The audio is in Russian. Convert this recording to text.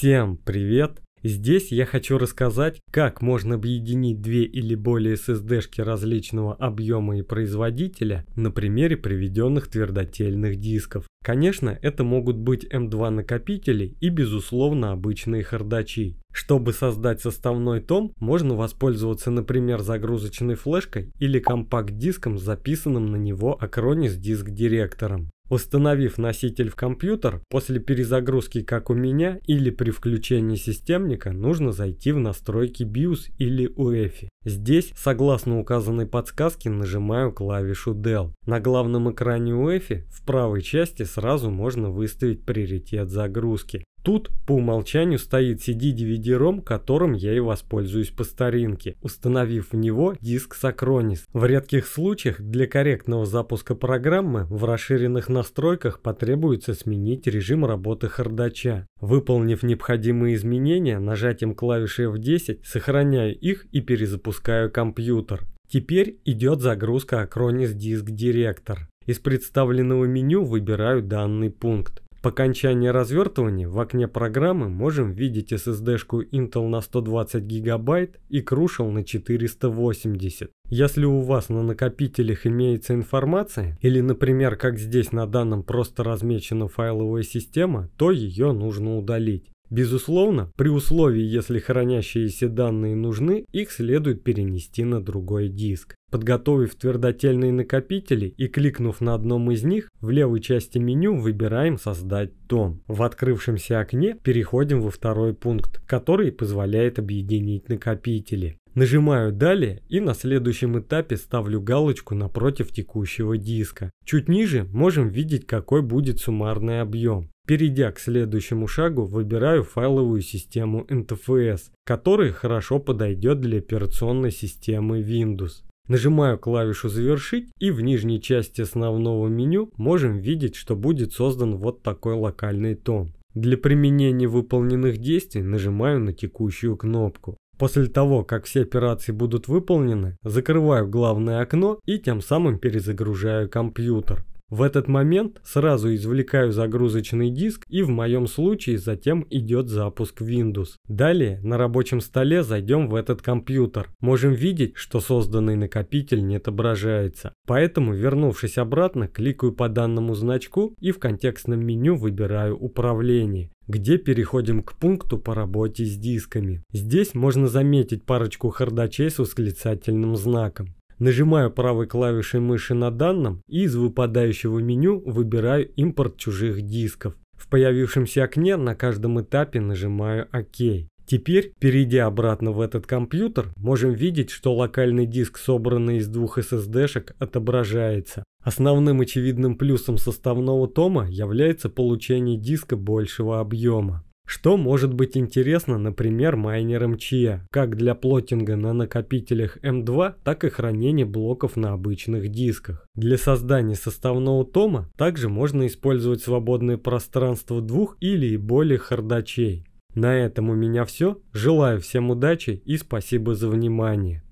Всем привет! Здесь я хочу рассказать, как можно объединить две или более SSD-шки различного объема и производителя на примере приведенных твердотельных дисков. Конечно, это могут быть M2 эм накопители и, безусловно, обычные хардачи. Чтобы создать составной том, можно воспользоваться, например, загрузочной флешкой или компакт-диском записанным на него Acronis а диск директором. Установив носитель в компьютер, после перезагрузки, как у меня, или при включении системника, нужно зайти в настройки BIOS или UEFI. Здесь, согласно указанной подсказке, нажимаю клавишу Del. На главном экране UEFI в правой части сразу можно выставить приоритет загрузки. Тут по умолчанию стоит CD-DVD-ROM, которым я и воспользуюсь по старинке, установив в него диск Сакронис. В редких случаях для корректного запуска программы в расширенных настройках потребуется сменить режим работы хардача. Выполнив необходимые изменения, нажатием клавиши F10 сохраняю их и перезапускаю компьютер. Теперь идет загрузка Acronis Disk Director. Из представленного меню выбираю данный пункт. По окончании развертывания в окне программы можем видеть SSD-шку Intel на 120 ГБ и Crucial на 480. Если у вас на накопителях имеется информация, или, например, как здесь на данном просто размечена файловая система, то ее нужно удалить. Безусловно, при условии, если хранящиеся данные нужны, их следует перенести на другой диск. Подготовив твердотельные накопители и кликнув на одном из них, в левой части меню выбираем «Создать том». В открывшемся окне переходим во второй пункт, который позволяет объединить накопители. Нажимаю «Далее» и на следующем этапе ставлю галочку напротив текущего диска. Чуть ниже можем видеть, какой будет суммарный объем. Перейдя к следующему шагу, выбираю файловую систему NTFS, которая хорошо подойдет для операционной системы Windows. Нажимаю клавишу «Завершить» и в нижней части основного меню можем видеть, что будет создан вот такой локальный том. Для применения выполненных действий нажимаю на текущую кнопку. После того, как все операции будут выполнены, закрываю главное окно и тем самым перезагружаю компьютер. В этот момент сразу извлекаю загрузочный диск и в моем случае затем идет запуск Windows. Далее на рабочем столе зайдем в этот компьютер. Можем видеть, что созданный накопитель не отображается. Поэтому вернувшись обратно, кликаю по данному значку и в контекстном меню выбираю управление где переходим к пункту по работе с дисками. Здесь можно заметить парочку хардачей с восклицательным знаком. Нажимаю правой клавишей мыши на данном и из выпадающего меню выбираю импорт чужих дисков. В появившемся окне на каждом этапе нажимаю ОК. Теперь, перейдя обратно в этот компьютер, можем видеть, что локальный диск, собранный из двух SSD-шек, отображается. Основным очевидным плюсом составного тома является получение диска большего объема. Что может быть интересно, например, майнерам Chia, как для плотинга на накопителях M2, так и хранения блоков на обычных дисках. Для создания составного тома также можно использовать свободное пространство двух или более хардачей. На этом у меня все. Желаю всем удачи и спасибо за внимание.